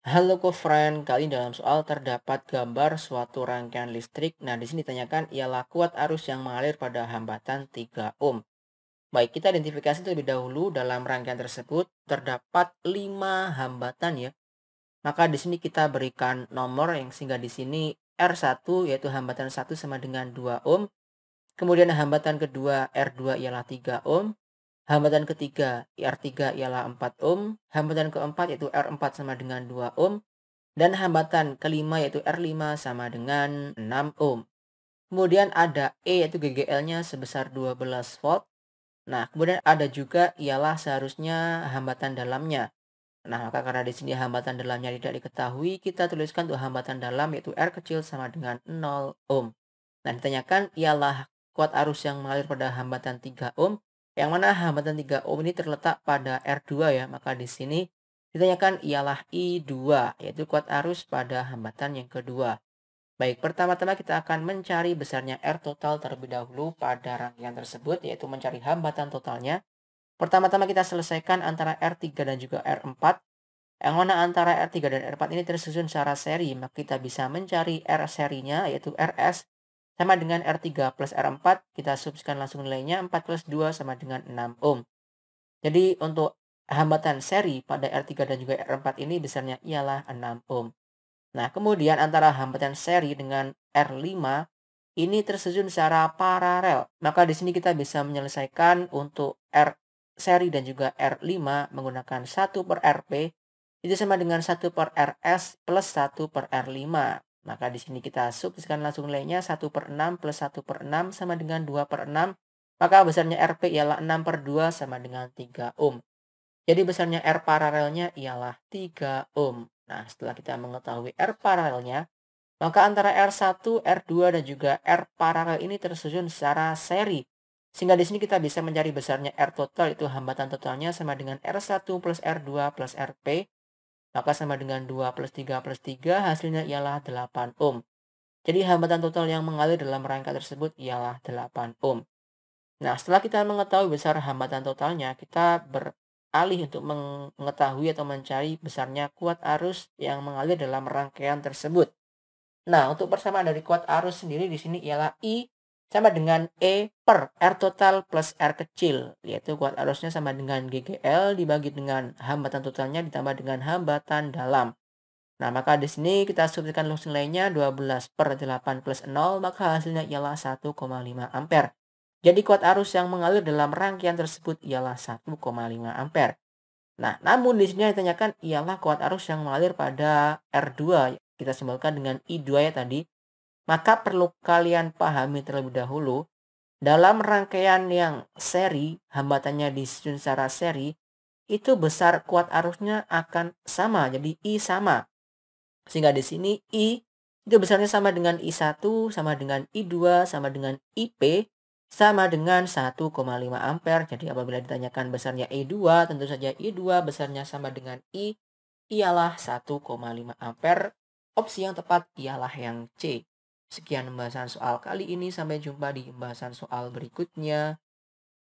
Halo co-friend, kali ini dalam soal terdapat gambar suatu rangkaian listrik. Nah, di sini ditanyakan ialah kuat arus yang mengalir pada hambatan 3 ohm. Baik, kita identifikasi terlebih dahulu dalam rangkaian tersebut terdapat 5 hambatan ya. Maka di sini kita berikan nomor yang sehingga di sini R1 yaitu hambatan 1 sama dengan 2 ohm. Kemudian hambatan kedua R2 ialah 3 ohm. Hambatan ketiga, IR3 ialah 4 ohm. Hambatan keempat yaitu R4 sama dengan 2 ohm. Dan hambatan kelima yaitu R5 sama dengan 6 ohm. Kemudian ada E yaitu GGL-nya sebesar 12 volt. Nah, kemudian ada juga ialah seharusnya hambatan dalamnya. Nah, maka karena di sini hambatan dalamnya tidak diketahui, kita tuliskan untuk hambatan dalam yaitu R kecil sama dengan 0 ohm. Nah, ditanyakan ialah kuat arus yang mengalir pada hambatan 3 ohm yang mana hambatan 3 ohm ini terletak pada R2 ya, maka di sini ditanyakan ialah I2, yaitu kuat arus pada hambatan yang kedua. Baik, pertama-tama kita akan mencari besarnya R total terlebih dahulu pada rangkaian tersebut, yaitu mencari hambatan totalnya. Pertama-tama kita selesaikan antara R3 dan juga R4. Yang mana antara R3 dan R4 ini tersusun secara seri, maka kita bisa mencari R serinya, yaitu RS, sama dengan R3 plus R4, kita subskan langsung nilainya 4 plus 2 sama dengan 6 ohm. Jadi untuk hambatan seri pada R3 dan juga R4 ini besarnya ialah 6 ohm. Nah, kemudian antara hambatan seri dengan R5 ini tersusun secara paralel. Maka di sini kita bisa menyelesaikan untuk R seri dan juga R5 menggunakan 1 per RP itu sama dengan 1 per RS plus 1 per R5. Maka di sini kita substitusikan langsung nilainya 1 per 6 plus 1 per 6 sama dengan 2 per 6. Maka besarnya RP ialah 6 per 2 sama dengan 3 ohm. Jadi besarnya R paralelnya ialah 3 ohm. Nah setelah kita mengetahui R paralelnya, maka antara R1, R2, dan juga R paralel ini tersusun secara seri. Sehingga di sini kita bisa mencari besarnya R total, itu hambatan totalnya sama dengan R1 plus R2 plus RP maka sama dengan 2 plus 3 plus 3 hasilnya ialah 8 ohm. Jadi hambatan total yang mengalir dalam rangka tersebut ialah 8 ohm. Nah, setelah kita mengetahui besar hambatan totalnya, kita beralih untuk mengetahui atau mencari besarnya kuat arus yang mengalir dalam rangkaian tersebut. Nah, untuk persamaan dari kuat arus sendiri di sini ialah I sama dengan E per R total plus R kecil, yaitu kuat arusnya sama dengan GGL dibagi dengan hambatan totalnya ditambah dengan hambatan dalam. Nah, maka di sini kita substitusikan lungsi nilainya 12 per 8 plus 0, maka hasilnya ialah 1,5 ampere. Jadi kuat arus yang mengalir dalam rangkaian tersebut ialah 1,5 ampere. Nah, namun di sini ditanyakan ialah kuat arus yang mengalir pada R2. Kita simbolkan dengan I2 ya tadi. Maka perlu kalian pahami terlebih dahulu, dalam rangkaian yang seri, hambatannya disusun secara seri, itu besar kuat arusnya akan sama, jadi I sama. Sehingga di sini I itu besarnya sama dengan I1, sama dengan I2, sama dengan IP, sama dengan 1,5 ampere. Jadi apabila ditanyakan besarnya I2, tentu saja I2 besarnya sama dengan I, ialah 1,5 ampere. Opsi yang tepat ialah yang C. Sekian pembahasan soal kali ini, sampai jumpa di pembahasan soal berikutnya.